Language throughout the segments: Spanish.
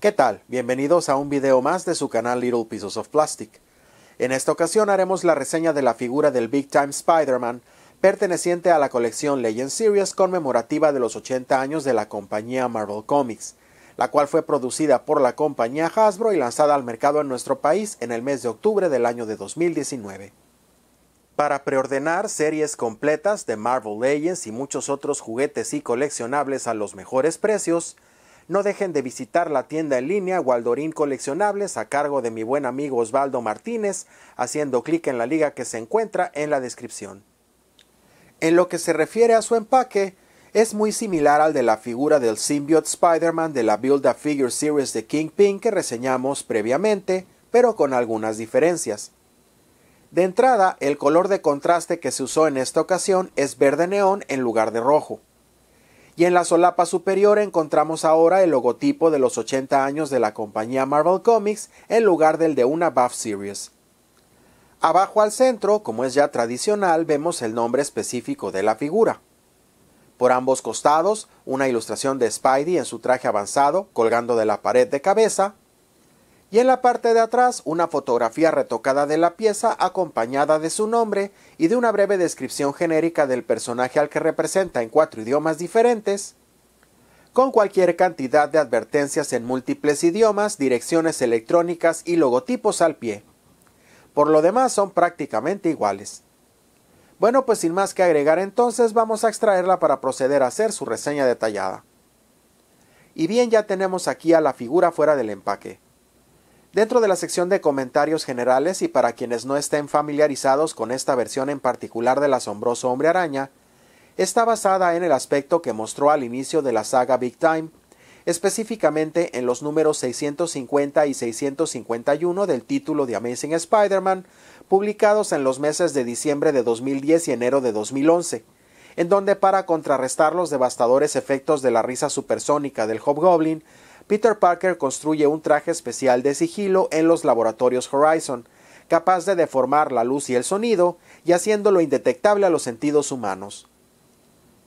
¿Qué tal? Bienvenidos a un video más de su canal Little Pieces of Plastic. En esta ocasión haremos la reseña de la figura del Big Time Spider-Man, perteneciente a la colección Legends Series conmemorativa de los 80 años de la compañía Marvel Comics, la cual fue producida por la compañía Hasbro y lanzada al mercado en nuestro país en el mes de octubre del año de 2019. Para preordenar series completas de Marvel Legends y muchos otros juguetes y coleccionables a los mejores precios, no dejen de visitar la tienda en línea Waldorín Coleccionables a cargo de mi buen amigo Osvaldo Martínez, haciendo clic en la liga que se encuentra en la descripción. En lo que se refiere a su empaque, es muy similar al de la figura del Symbiote Spider-Man de la Build a Figure Series de Kingpin que reseñamos previamente, pero con algunas diferencias. De entrada, el color de contraste que se usó en esta ocasión es verde neón en lugar de rojo y en la solapa superior encontramos ahora el logotipo de los 80 años de la compañía Marvel Comics en lugar del de una Buff Series. Abajo al centro, como es ya tradicional, vemos el nombre específico de la figura. Por ambos costados, una ilustración de Spidey en su traje avanzado colgando de la pared de cabeza, y en la parte de atrás una fotografía retocada de la pieza acompañada de su nombre y de una breve descripción genérica del personaje al que representa en cuatro idiomas diferentes, con cualquier cantidad de advertencias en múltiples idiomas, direcciones electrónicas y logotipos al pie. Por lo demás son prácticamente iguales. Bueno, pues sin más que agregar entonces vamos a extraerla para proceder a hacer su reseña detallada. Y bien ya tenemos aquí a la figura fuera del empaque. Dentro de la sección de comentarios generales y para quienes no estén familiarizados con esta versión en particular del asombroso hombre araña, está basada en el aspecto que mostró al inicio de la saga Big Time, específicamente en los números 650 y 651 del título de Amazing Spider-Man, publicados en los meses de diciembre de 2010 y enero de 2011, en donde para contrarrestar los devastadores efectos de la risa supersónica del Hobgoblin, Peter Parker construye un traje especial de sigilo en los laboratorios Horizon, capaz de deformar la luz y el sonido y haciéndolo indetectable a los sentidos humanos.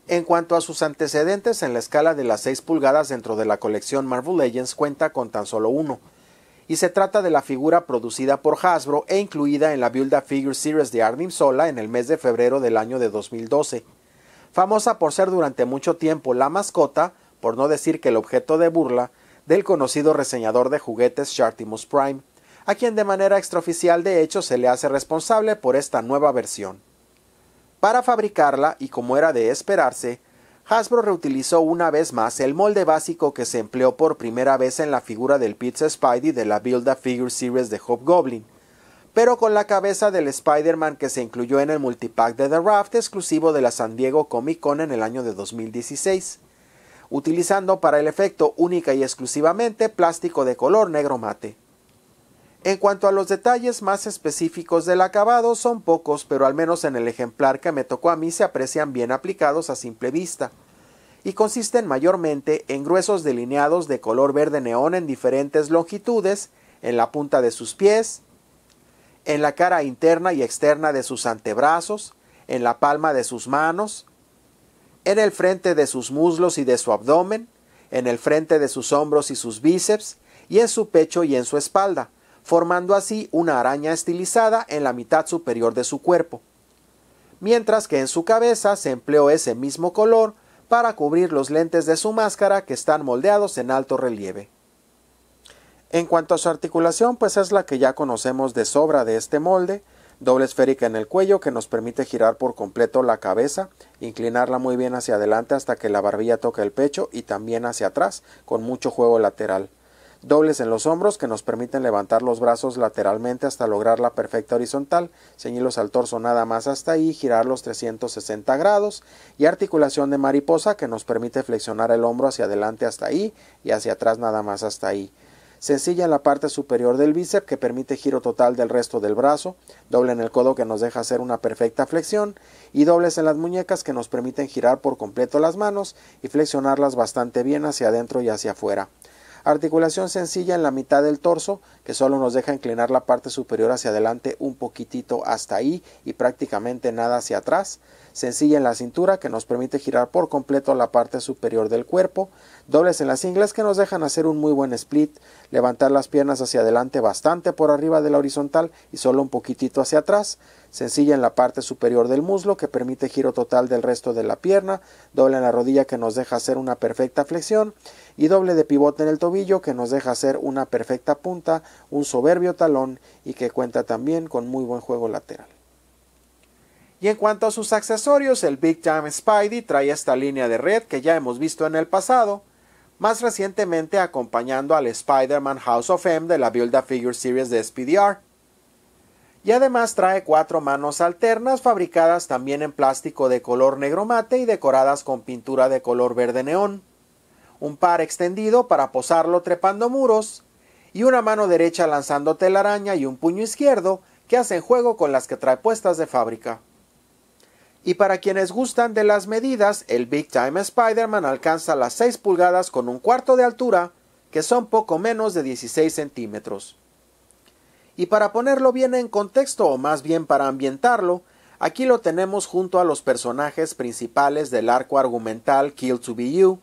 En cuanto a sus antecedentes en la escala de las 6 pulgadas dentro de la colección Marvel Legends cuenta con tan solo uno, y se trata de la figura producida por Hasbro e incluida en la Build a Figure Series de Arnim Sola en el mes de febrero del año de 2012. Famosa por ser durante mucho tiempo la mascota, por no decir que el objeto de burla, del conocido reseñador de juguetes Shartimus Prime, a quien de manera extraoficial de hecho se le hace responsable por esta nueva versión. Para fabricarla, y como era de esperarse, Hasbro reutilizó una vez más el molde básico que se empleó por primera vez en la figura del Pizza Spidey de la Build a Figure Series de Hobgoblin, pero con la cabeza del Spider-Man que se incluyó en el multipack de The Raft exclusivo de la San Diego Comic Con en el año de 2016 utilizando para el efecto única y exclusivamente plástico de color negro mate. En cuanto a los detalles más específicos del acabado son pocos, pero al menos en el ejemplar que me tocó a mí se aprecian bien aplicados a simple vista, y consisten mayormente en gruesos delineados de color verde neón en diferentes longitudes, en la punta de sus pies, en la cara interna y externa de sus antebrazos, en la palma de sus manos, en el frente de sus muslos y de su abdomen, en el frente de sus hombros y sus bíceps, y en su pecho y en su espalda, formando así una araña estilizada en la mitad superior de su cuerpo. Mientras que en su cabeza se empleó ese mismo color para cubrir los lentes de su máscara que están moldeados en alto relieve. En cuanto a su articulación, pues es la que ya conocemos de sobra de este molde, doble esférica en el cuello que nos permite girar por completo la cabeza, inclinarla muy bien hacia adelante hasta que la barbilla toque el pecho y también hacia atrás, con mucho juego lateral. Dobles en los hombros que nos permiten levantar los brazos lateralmente hasta lograr la perfecta horizontal, ceñirlos al torso nada más hasta ahí, girar los 360 grados y articulación de mariposa que nos permite flexionar el hombro hacia adelante hasta ahí y hacia atrás nada más hasta ahí. Sencilla en la parte superior del bíceps que permite giro total del resto del brazo, doble en el codo que nos deja hacer una perfecta flexión y dobles en las muñecas que nos permiten girar por completo las manos y flexionarlas bastante bien hacia adentro y hacia afuera. Articulación sencilla en la mitad del torso, que solo nos deja inclinar la parte superior hacia adelante un poquitito hasta ahí y prácticamente nada hacia atrás sencilla en la cintura que nos permite girar por completo la parte superior del cuerpo, dobles en las ingles que nos dejan hacer un muy buen split, levantar las piernas hacia adelante bastante por arriba de la horizontal y solo un poquitito hacia atrás, sencilla en la parte superior del muslo que permite giro total del resto de la pierna, doble en la rodilla que nos deja hacer una perfecta flexión y doble de pivote en el tobillo que nos deja hacer una perfecta punta, un soberbio talón y que cuenta también con muy buen juego lateral. Y en cuanto a sus accesorios, el Big Jam Spidey trae esta línea de red que ya hemos visto en el pasado, más recientemente acompañando al Spider-Man House of M de la Build a Figure Series de SPDR. Y además trae cuatro manos alternas fabricadas también en plástico de color negro mate y decoradas con pintura de color verde neón. Un par extendido para posarlo trepando muros y una mano derecha lanzando telaraña y un puño izquierdo que hacen juego con las que trae puestas de fábrica. Y para quienes gustan de las medidas, el Big Time Spider-Man alcanza las 6 pulgadas con un cuarto de altura, que son poco menos de 16 centímetros. Y para ponerlo bien en contexto, o más bien para ambientarlo, aquí lo tenemos junto a los personajes principales del arco argumental Kill to Be You,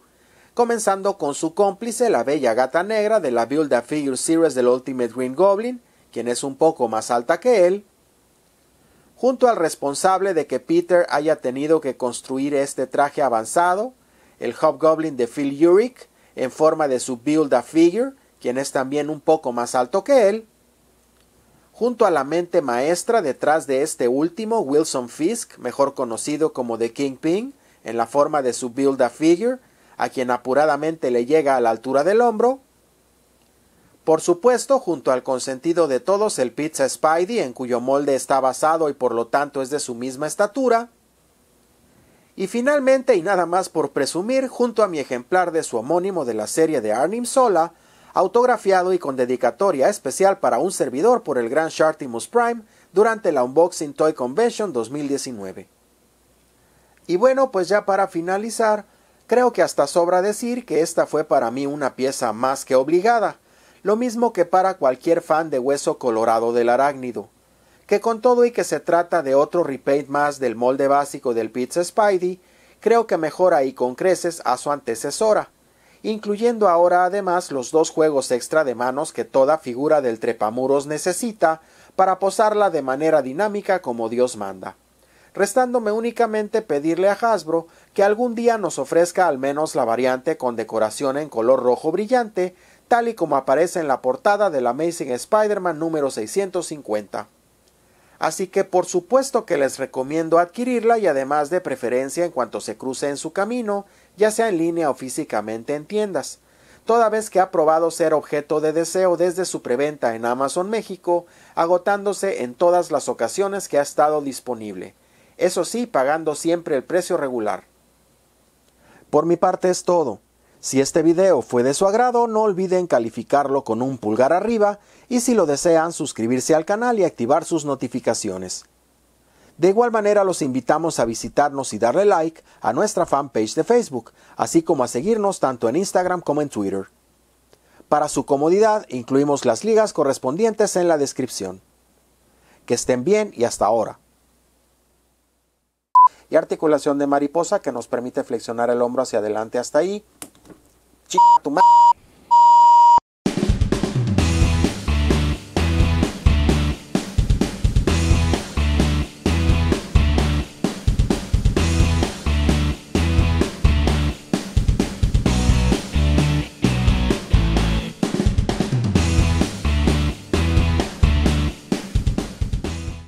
comenzando con su cómplice, la bella gata negra de la Build a Figure Series del Ultimate Green Goblin, quien es un poco más alta que él, junto al responsable de que Peter haya tenido que construir este traje avanzado, el Hobgoblin de Phil Urich, en forma de su Build-A-Figure, quien es también un poco más alto que él, junto a la mente maestra detrás de este último, Wilson Fisk, mejor conocido como The Kingpin, en la forma de su Build-A-Figure, a quien apuradamente le llega a la altura del hombro, por supuesto, junto al consentido de todos, el Pizza Spidey, en cuyo molde está basado y por lo tanto es de su misma estatura. Y finalmente, y nada más por presumir, junto a mi ejemplar de su homónimo de la serie de Arnim Sola, autografiado y con dedicatoria especial para un servidor por el gran Shartimus Prime durante la Unboxing Toy Convention 2019. Y bueno, pues ya para finalizar, creo que hasta sobra decir que esta fue para mí una pieza más que obligada, lo mismo que para cualquier fan de hueso colorado del arácnido, que con todo y que se trata de otro repaint más del molde básico del Pizza Spidey, creo que mejora y con creces a su antecesora, incluyendo ahora además los dos juegos extra de manos que toda figura del trepamuros necesita para posarla de manera dinámica como Dios manda restándome únicamente pedirle a Hasbro que algún día nos ofrezca al menos la variante con decoración en color rojo brillante tal y como aparece en la portada del Amazing Spider-Man número 650. Así que por supuesto que les recomiendo adquirirla y además de preferencia en cuanto se cruce en su camino, ya sea en línea o físicamente en tiendas toda vez que ha probado ser objeto de deseo desde su preventa en Amazon México, agotándose en todas las ocasiones que ha estado disponible, eso sí, pagando siempre el precio regular. Por mi parte es todo. Si este video fue de su agrado, no olviden calificarlo con un pulgar arriba y si lo desean, suscribirse al canal y activar sus notificaciones. De igual manera, los invitamos a visitarnos y darle like a nuestra fanpage de Facebook, así como a seguirnos tanto en Instagram como en Twitter. Para su comodidad, incluimos las ligas correspondientes en la descripción. Que estén bien y hasta ahora y articulación de mariposa que nos permite flexionar el hombro hacia adelante hasta ahí 懂吗？